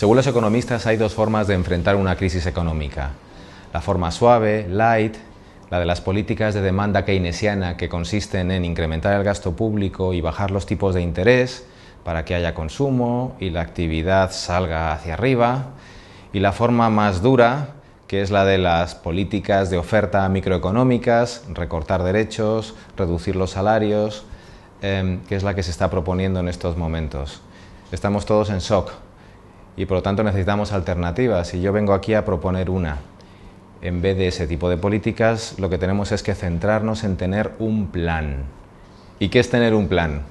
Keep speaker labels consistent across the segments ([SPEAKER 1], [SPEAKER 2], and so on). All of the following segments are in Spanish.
[SPEAKER 1] Según los economistas, hay dos formas de enfrentar una crisis económica. La forma suave, light, la de las políticas de demanda keynesiana que consisten en incrementar el gasto público y bajar los tipos de interés para que haya consumo y la actividad salga hacia arriba, y la forma más dura, que es la de las políticas de oferta microeconómicas, recortar derechos, reducir los salarios, em, que es la que se está proponiendo en estos momentos. Estamos todos en shock y por lo tanto necesitamos alternativas y yo vengo aquí a proponer una. En vez de ese tipo de políticas, lo que tenemos es que centrarnos en tener un plan. ¿Y qué es tener un plan?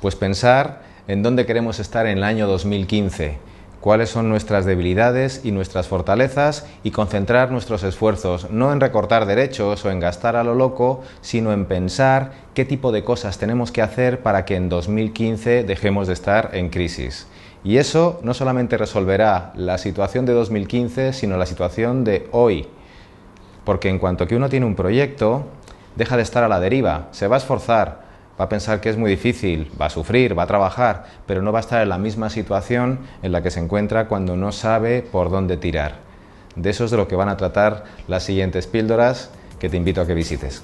[SPEAKER 1] Pues pensar en dónde queremos estar en el año 2015, cuáles son nuestras debilidades y nuestras fortalezas y concentrar nuestros esfuerzos, no en recortar derechos o en gastar a lo loco, sino en pensar qué tipo de cosas tenemos que hacer para que en 2015 dejemos de estar en crisis. Y eso no solamente resolverá la situación de 2015, sino la situación de hoy. Porque en cuanto que uno tiene un proyecto, deja de estar a la deriva, se va a esforzar, va a pensar que es muy difícil, va a sufrir, va a trabajar, pero no va a estar en la misma situación en la que se encuentra cuando no sabe por dónde tirar. De eso es de lo que van a tratar las siguientes píldoras que te invito a que visites.